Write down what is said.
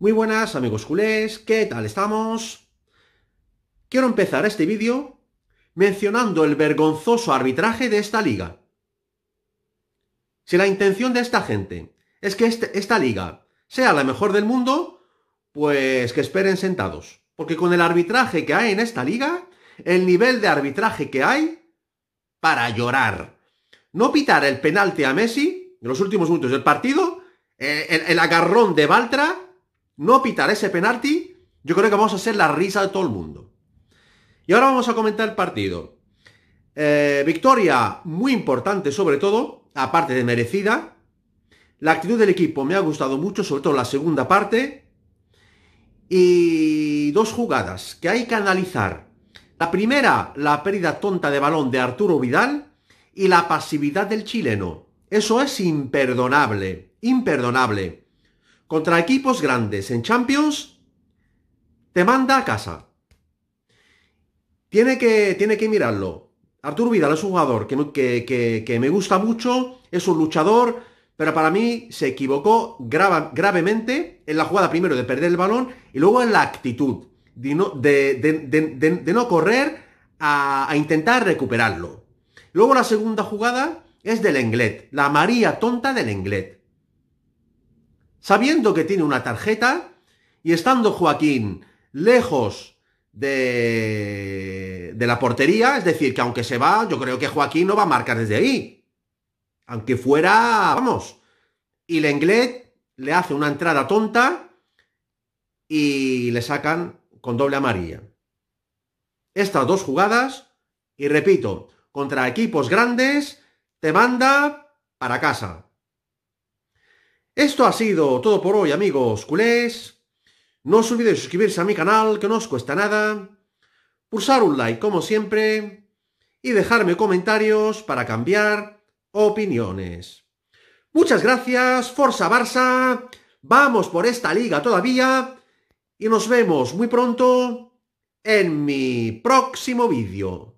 Muy buenas amigos culés, ¿qué tal estamos? Quiero empezar este vídeo mencionando el vergonzoso arbitraje de esta liga. Si la intención de esta gente es que este, esta liga sea la mejor del mundo, pues que esperen sentados. Porque con el arbitraje que hay en esta liga, el nivel de arbitraje que hay, para llorar. No pitar el penalti a Messi en los últimos minutos del partido, eh, el, agarrón de Valtra no pitar ese penalti, yo creo que vamos a hacer la risa de todo el mundo. Y ahora vamos a comentar el partido. Eh, victoria muy importante sobre todo, aparte de merecida. La actitud del equipo me ha gustado mucho, sobre todo la segunda parte. Y dos jugadas que hay que analizar. La primera, la pérdida tonta de balón de Arturo Vidal y la pasividad del chileno. Eso es imperdonable, imperdonable contra equipos grandes en Champions, te manda a casa. Tiene que, tiene que mirarlo. Artur Vidal es un jugador que, que, me gusta mucho, es un luchador, pero para mí se equivocó gravemente en la jugada primero de perder el balón y luego en la actitud de no, correr a, a, intentar recuperarlo. Luego la segunda jugada es del Englet, la María tonta del Englet sabiendo que tiene una tarjeta y estando Joaquín lejos de, la portería, es decir, que aunque se va, yo creo que Joaquín no va a marcar desde ahí. Aunque fuera, vamos. Y Lenglet le hace una entrada tonta y le sacan con doble amarilla. Estas dos jugadas, y repito, contra equipos grandes, te manda para casa. Esto ha sido todo por hoy, amigos culés. No os olvidéis suscribirse a mi canal, que no os cuesta nada. Pulsar un like, como siempre. Y dejarme comentarios para cambiar opiniones. Muchas gracias, Forza Barça. Vamos por esta liga todavía. Y nos vemos muy pronto en mi próximo vídeo.